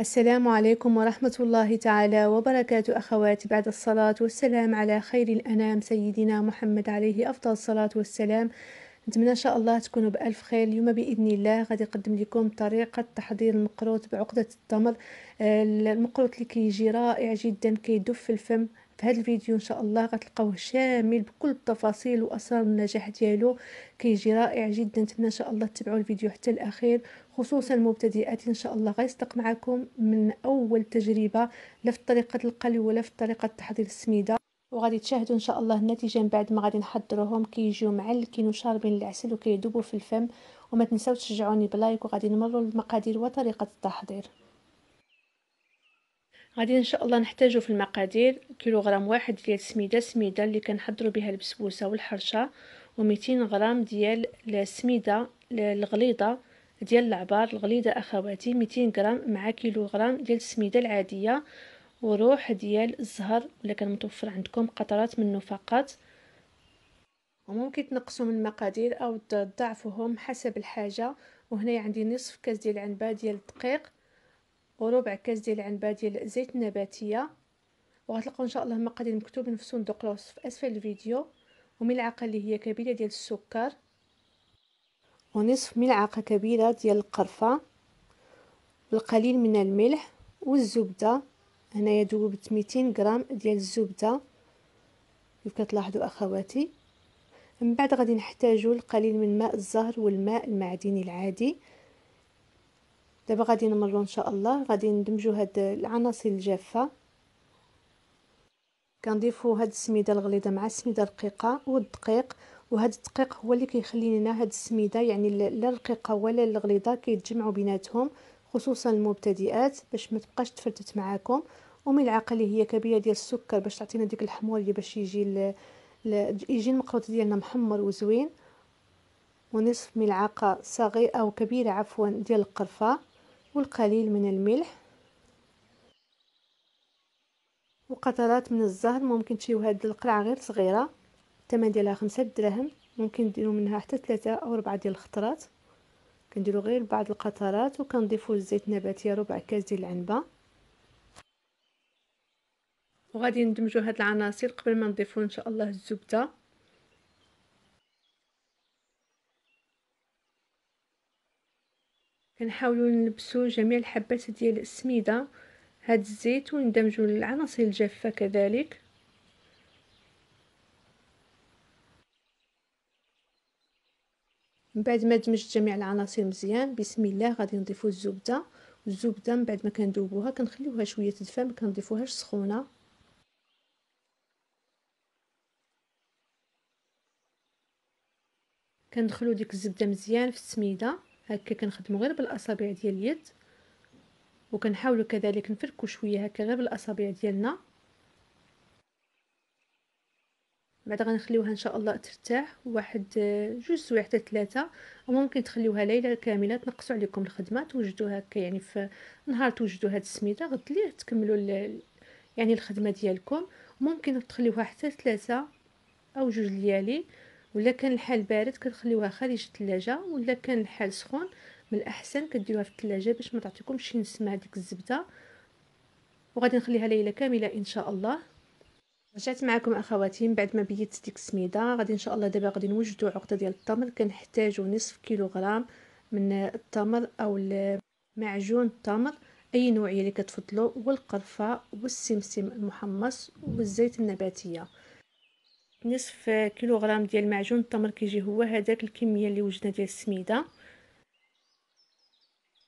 السلام عليكم ورحمة الله تعالى وبركاته أخواتي بعد الصلاة والسلام على خير الأنام سيدنا محمد عليه أفضل الصلاة والسلام نتمنى إن شاء الله تكونوا بألف خير اليوم بإذن الله غادي نقدم لكم طريقة تحضير المقروط بعقدة التمر آه، المقروط اللي كيجي رائع جدا كيدف في الفم في هذا الفيديو ان شاء الله غتلقاوه شامل بكل التفاصيل واسرار النجاح ديالو كيجي رائع جدا نتمنى ان شاء الله تتبعوا الفيديو حتى الاخير خصوصا المبتدئات ان شاء الله غيصدق معكم من اول تجربه لا في طريقه القلي ولا في طريقه تحضير السميده وغادي تشاهدوا ان شاء الله النتيجه من بعد ما غادي نحضروهم كيجيو معلكين وشاربين العسل وكيدوبوا في الفم وما تنساو تشجعوني بلايك وغادي نمروا للمقادير وطريقه التحضير غادي ان شاء الله نحتاجو في المقادير كيلوغرام واحد ديال السميده السميده اللي كنحضروا بها البسبوسه والحرشه و200 غرام ديال السميده الغليظه ديال العبار الغليظه اخواتي 200 غرام مع كيلوغرام ديال السميده العاديه وروح ديال الزهر ولا كان متوفر عندكم قطرات منه فقط وممكن تنقصوا من المقادير او تضاعفوهم حسب الحاجه وهنا عندي نصف كاس ديال العنبه ديال الدقيق وربع كاس ديال العنبه ديال الزيت النباتيه وغتلقاو ان شاء الله المقادير مكتوبين في صندوق الوصف اسفل الفيديو وملعقه اللي هي كبيره ديال السكر ونصف ملعقه كبيره ديال القرفه والقليل من الملح والزبده هنايا ذوبت 200 غرام ديال الزبده كيف كتلاحظوا اخواتي من بعد غادي نحتاجو القليل من ماء الزهر والماء المعدني العادي دابا غادي نمرو ان شاء الله غادي ندمجو هاد العناصر الجافه كنضيفو هاد السميده الغليظه مع السميده الرقيقه والدقيق وهاد الدقيق هو اللي كيخلي لنا هاد السميده يعني لا الرقيقه ولا الغليظه كيتجمعوا بيناتهم خصوصا المبتدئات باش ما تبقاش تفرتت معاكم وملعقه اللي هي كبيره ديال السكر باش تعطينا ديك الحموريه باش يجي ل... ل... يجي المقروط ديالنا محمر وزوين ونصف ملعقه صغيره او كبيره عفوا ديال القرفه والقليل من الملح وقطرات من الزهر ممكن تشيو هاد القرعه غير صغيره الثمن ديالها خمسة دراهم ممكن نديرو منها حتى ثلاثة او ربعة ديال الخطرات كنديرو غير بعض القطرات وكنضيفو الزيت النباتي ربع كاس ديال العنبه وغادي ندمجو هاد العناصر قبل ما نضيفو ان شاء الله الزبده كنحاولوا نلبسوا جميع الحبات ديال السميده هاد الزيت وندمجوا العناصر الجافه كذلك من بعد ما دمجت جميع العناصر مزيان بسم الله غادي نضيفوا الزبده الزبده من بعد ما كندوبوها كنخليوها شويه تدفى ما كنضيفوهاش سخونه كندخلو ديك الزبده مزيان في السميده هكا كنخدمو غير بالاصابع ديال اليد وكنحاولوا كذلك نفركو شويه هكا غير بالاصابع ديالنا بعد غنخليوها ان شاء الله ترتاح واحد جوج سوايع حتى ثلاثه او ممكن تخليوها ليله كامله تنقصوا عليكم الخدمه توجدوها هكا يعني في نهار توجدوا هاد السميده غد ليه تكملوا يعني الخدمه ديالكم ممكن تخليوها حتى ثلاثه او جوج ليالي ولا كان الحال بارد كتخليوها خارج الثلاجه ولا كان الحال سخون من الاحسن كديروها في الثلاجه باش ما تعطيكمش شي نسمه ديك الزبده وغادي نخليها ليله كامله ان شاء الله رجعت معكم اخواتي من بعد ما بيت ديك السميده غادي ان شاء الله دابا غادي نوجدو عقده ديال التمر كنحتاجو نصف كيلوغرام من التمر او معجون التمر اي نوعيه اللي كتفضلوا والقرفه والسمسم المحمص والزيت النباتيه نصف كيلوغرام ديال معجون التمر كيجي هو هذاك الكميه اللي وجدنا ديال السميده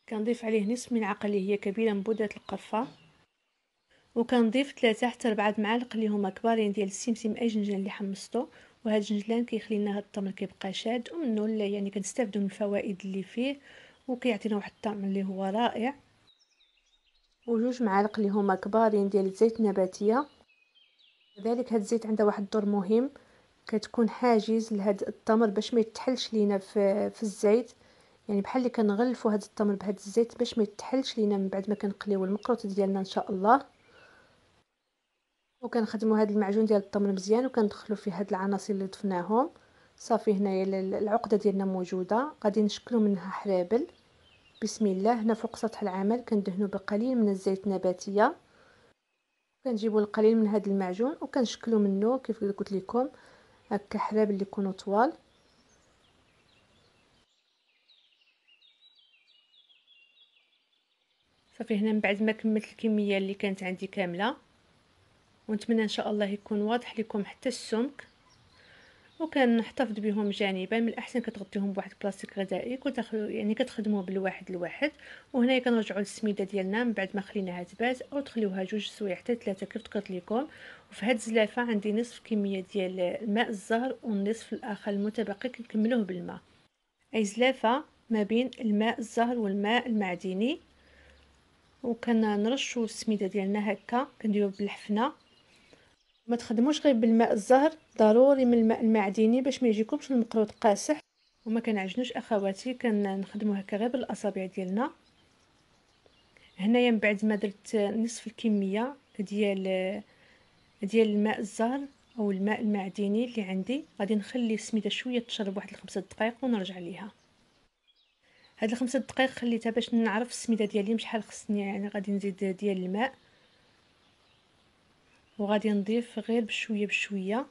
كنضيف عليه نصف ملعقه اللي هي كبيره من بودره القرفه وكنضيف 3 حتى 4 معالق اللي هما كبارين ديال السمسم اي جنجلان اللي حمصتو وهاد الجنجلان كيخلي لنا هاد التمر كيبقى شاد ومنه يعني كنستافدو من الفوائد اللي فيه وكيعطينا واحد الطعم اللي هو رائع وجوج معالق اللي هما كبارين ديال الزيت النباتيه كذلك هاد الزيت عنده واحد الدور مهم كتكون حاجز لهاد التمر باش ما يتحلش لينا في, في الزيت يعني بحال اللي كنغلفوا هاد التمر بهاد الزيت باش ما يتحلش لينا من بعد ما كنقليو المقروط ديالنا ان شاء الله وكنخدموا هاد المعجون ديال التمر مزيان وكندخلوا فيه هاد العناصر اللي ضفناهم صافي هنايا العقده ديالنا موجوده غادي نشكلو منها حرابل بسم الله هنا فوق سطح العمل كندهنوا بقليل من الزيت النباتيه كنجيبوا القليل من هذا المعجون وكنشكلوا منه كيف قلت لكم هكا حلاب اللي يكونوا طوال صافي هنا من بعد ما كملت الكميه اللي كانت عندي كامله ونتمنى ان شاء الله يكون واضح لكم حتى السمك وكنحتفظ بهم جانبا من الاحسن كتغطيهم بواحد البلاستيك غذائي وتخلو يعني كتخدموا بالواحد لواحد وهنايا كنرجعوا للسميده ديالنا من بعد ما خليناها تبات او تخليوها جوج سوايع حتى ثلاثه كيف ذكرت لكم وفي هاد الزلافه عندي نصف كميه ديال الماء الزهر والنصف الاخر المتبقي كنكملوه بالماء اي زلافه ما بين الماء الزهر والماء المعدني وكنرشوا السميده ديالنا هكا كنديرو بالحفنه ما تخدموش غير بالماء الزهر ضروري من الماء المعدني باش ما يجيكمش المقروط قاسح وما كنعجنوش اخواتي كنخدمو هكا غير بالاصابع ديالنا هنايا من بعد ما درت نصف الكميه ديال ديال الماء الزهر او الماء المعدني اللي عندي غادي نخلي السميده شويه تشرب واحد الخمسة دقائق ونرجع ليها هاد الخمسة دقائق خليتها باش نعرف السميده ديالي شحال خصني يعني غادي نزيد ديال الماء وغادي نضيف غير بشويه بشويه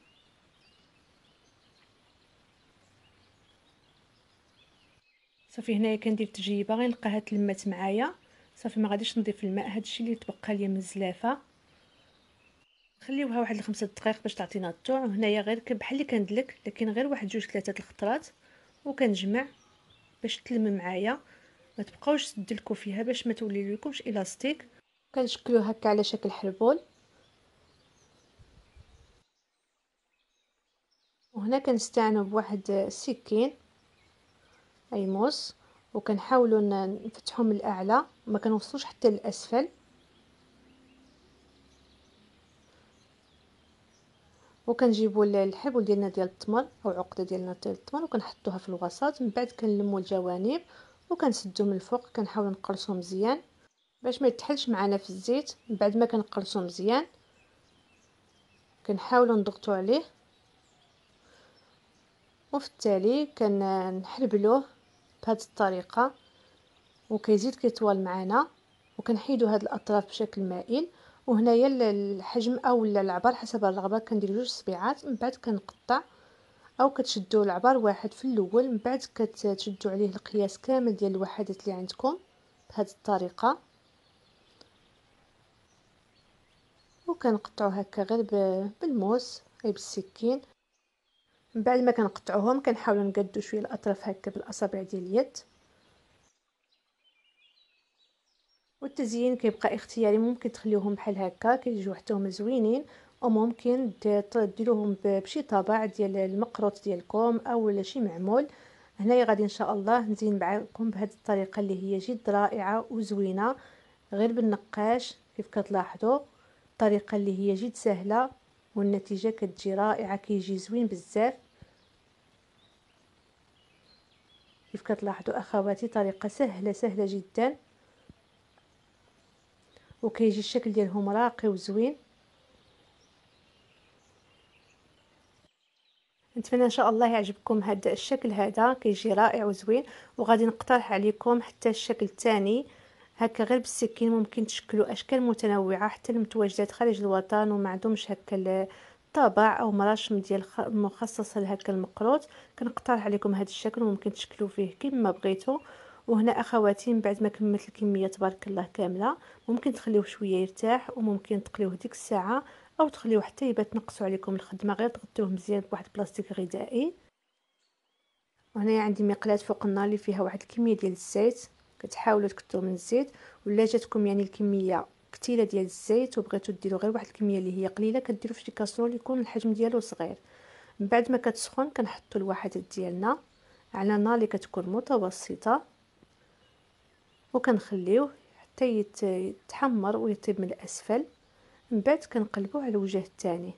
صافي هنايا كندير تجيبه غنلقاها تلمات معايا صافي ما غاديش نضيف الماء هادشي اللي تبقى ليا من الزلافه نخليوها واحد الخمسة دقائق باش تعطينا الطوع وهنايا غير بحال اللي كندلك لكن غير واحد جوج ثلاثه الخطرات وكنجمع باش تلم معايا ما تبقاوش تدلكوا فيها باش ما تولي لكمش الاستيك كنشكلو هكا على شكل حلبول وهنا كنستعنوا بواحد السكين اي موس وكنحاولوا نفتحهم من الاعلى ما كنوصلوش حتى الاسفل وكنجيبوا الحبل ديالنا ديال التمر او عقده ديالنا ديال التمر وكنحطوها في الوسط من بعد كنلموا الجوانب وكنسدو من الفوق كنحاول نقرصو مزيان باش ما يتحلش معنا في الزيت من بعد ما كنقرصو مزيان كنحاولوا نضغطوا عليه وفي التالي كنحلبلوه بهاد الطريقه وكيزيد كيطوال معانا وكنحيدو هاد الاطراف بشكل مائل وهنايا الحجم اولا العبر حسب الرغبه كندير جوج صبيعات من بعد كنقطع او كتشدوا العبر واحد في الاول من بعد كتشدوا عليه القياس كامل ديال الوحدات اللي عندكم بهاد الطريقه وكنقطعوا هكا غير بالموس اي بالسكين من بعد ما كنقطعوهم كنحاولوا نقدو شويه الاطراف هكا بالاصابع ديال اليد والتزيين كيبقى اختياري ممكن تخليوهم بحال هكا كيجيو حتى هما زوينين وممكن ديروهم بشي طابع ديال المقروط ديالكم او شي معمول هنايا غادي ان شاء الله نزين معكم بهذه الطريقه اللي هي جد رائعه وزوينه غير بالنقاش كيف كتلاحظوا الطريقه اللي هي جد سهله والنتيجه كتجي رائعه كيجي زوين بزاف كيف كتلاحظوا اخواتي طريقه سهله سهله جدا وكيجي الشكل ديالهم راقي وزوين نتمنى ان شاء الله يعجبكم هذا الشكل هذا كيجي رائع وزوين وغادي نقترح عليكم حتى الشكل الثاني هكا غير بالسكين ممكن تشكلوا اشكال متنوعه حتى المتواجدات خارج الوطن وما عندهمش هكا طابع او مراشم ديال مخصصه لهكا المقروط كنقترح عليكم هذا الشكل وممكن تشكلوا فيه كما بغيتو وهنا اخواتي من بعد ما كملت الكميه تبارك الله كامله ممكن تخليوه شويه يرتاح وممكن تقليوه ديك الساعه او تخليوه حتى يبات نقصوا عليكم الخدمه غير تغطيوه مزيان بواحد البلاستيك غذائي وهنا عندي مقلاه فوق النار اللي فيها واحد الكميه ديال الزيت كتحاولوا تكثروا من الزيت ولا جاتكم يعني الكميه كثيره ديال الزيت وبغيتو ديروا غير واحد الكميه اللي هي قليله كديروا في شي كاسرول يكون الحجم ديالو صغير من بعد ما كتسخن كنحطوا الواحدات ديالنا على نار اللي كتكون متوسطه وكنخليوه حتى يتحمر ويطيب من الاسفل من بعد كنقلبوه على الوجه الثاني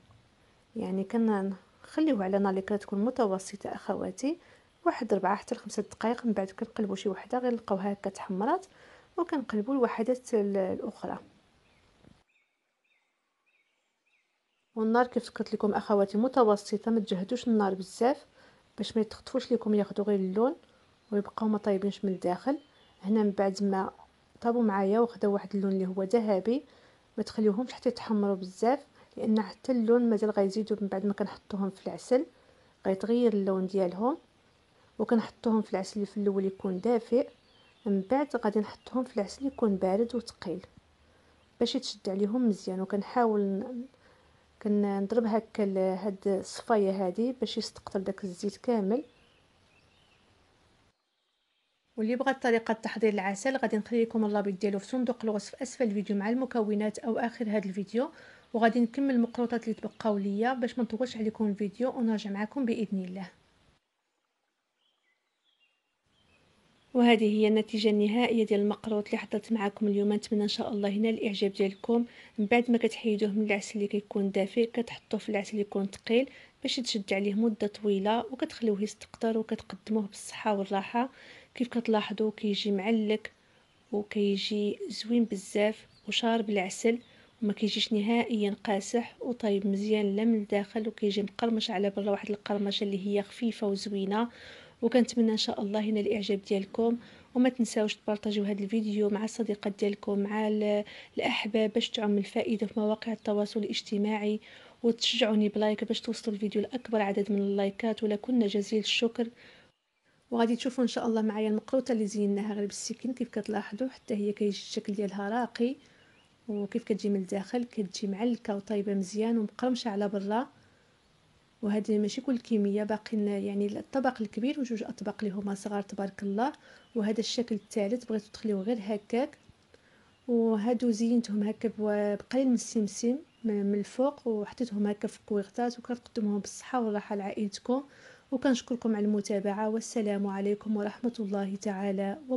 يعني كنخليوه على نار اللي كتكون متوسطه اخواتي واحد ربعة حتى لخمسة دقائق من بعد كنقلبو شي وحده غير نلقاوها هكا تحمرات وكنقلبو الوحدات الاخرى والنار كيف ذكرت لكم اخواتي متوسطه ما تجهدوش النار بزاف باش ما يتخطفوش لكم ياخذوا غير اللون ويبقاو ما طايبينش من الداخل هنا من بعد ما طابوا معايا وخداو واحد اللون اللي هو ذهبي ما تخليوهمش حتى يتحمروا بزاف لان حتى اللون مازال غيزيدوا من بعد ما كنحطوهم في العسل غيتغير اللون ديالهم وكنحطوهم في العسل في الاول يكون دافئ من بعد غادي نحطوهم في العسل يكون بارد وثقيل باش يتشد عليهم مزيان وكنحاول كنضرب هكا هاد الصفايه هادي باش يستقطر داك الزيت كامل واللي بغى طريقه تحضير العسل غادي نخلي لكم اللابيط ديالو في صندوق الوصف اسفل الفيديو مع المكونات او اخر هذا الفيديو وغادي نكمل المقروطات اللي تبقاو ليا باش ما نطولش عليكم الفيديو ونرجع معكم باذن الله وهذه هي النتيجه النهائيه ديال المقروط اللي حضرت معكم اليوم نتمنى ان شاء الله ينال الاعجاب ديالكم من بعد ما كتحيدوه من العسل اللي كيكون دافئ كتحطوه في العسل اللي يكون ثقيل باش يتشد عليه مده طويله وكتخليوه يستقطر وكتقدموه بالصحه والراحه كيف كتلاحظوا كيجي معلك وكيجي زوين بزاف وشارب العسل وما كيجيش نهائيا قاسح وطيب مزيان لا من الداخل وكيجي مقرمش على برا واحد القرمشه اللي هي خفيفه وزوينه وكنتمنى ان شاء الله هنا الاعجاب ديالكم وما تنساوش تبارطاجيو هذا الفيديو مع الصديقات ديالكم مع الاحباب باش تعم الفائده في مواقع التواصل الاجتماعي وتشجعوني بلايك باش توصلوا الفيديو لاكبر عدد من اللايكات ولكن جزيل الشكر وغادي تشوفوا ان شاء الله معايا المقروطه اللي زيناها غير بالسكين كيف كتلاحظوا حتى هي كيجي الشكل ديالها راقي وكيف كتجي من الداخل كتجي معلكه وطيبه مزيان ومقرمشه على برا وهذا ماشي كل كميه باقي يعني الطبق الكبير وجوج اطباق اللي هما صغار تبارك الله وهذا الشكل الثالث بغيتو تخليوه غير هكاك وهادو زينتهم هكا بقليل من السمسم من الفوق وحطيتهم هكا في كويغطات وكنقدمهم بالصحه والراحه لعائلتكم وكنشكركم على المتابعه والسلام عليكم ورحمه الله تعالى وبركاته